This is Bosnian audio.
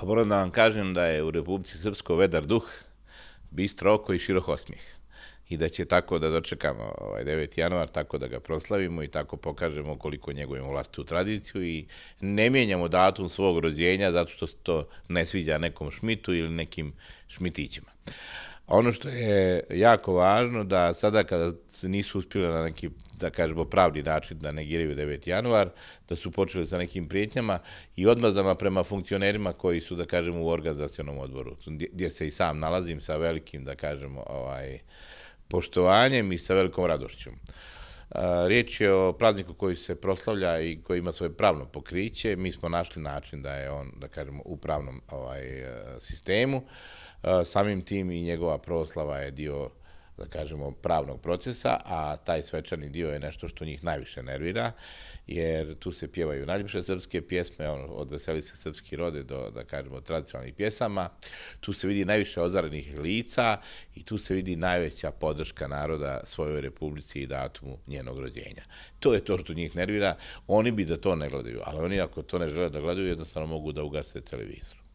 Pa moram da vam kažem da je u Republici Srpsko vedar duh, bistro oko i široh osmih. I da će tako da dočekamo ovaj 9. januar, tako da ga proslavimo i tako pokažemo koliko njegovimo vlastitu tradiciju i ne mijenjamo datum svog rođenja zato što se to ne sviđa nekom šmitu ili nekim šmitićima. Ono što je jako važno da sada kada se nisu uspjeli na neki, da kažemo, pravni način da negiraju 9. januar, da su počeli sa nekim prijetnjama i odlazama prema funkcionerima koji su, da kažemo, u organizacijalnom odboru, gdje se i sam nalazim sa velikim, da kažemo, ovaj, poštovanjem i sa velikom radošćom. Riječ je o prazniku koji se proslavlja i koji ima svoje pravno pokriće. Mi smo našli način da je on, da kažemo, u pravnom ovaj, e, sistemu. Samim tim i njegova proslava je dio da kažemo, pravnog procesa, a taj svečani dio je nešto što njih najviše nervira, jer tu se pjevaju najljepše srpske pjesme, ono, od veseli se srpski rode do, da kažemo, tradicionalnih pjesama. Tu se vidi najviše ozarenih lica i tu se vidi najveća podrška naroda svojoj republici i datumu njenog rođenja. To je to što njih nervira. Oni bi da to ne gledaju, ali oni ako to ne žele da gledaju, jednostavno mogu da ugase televizor.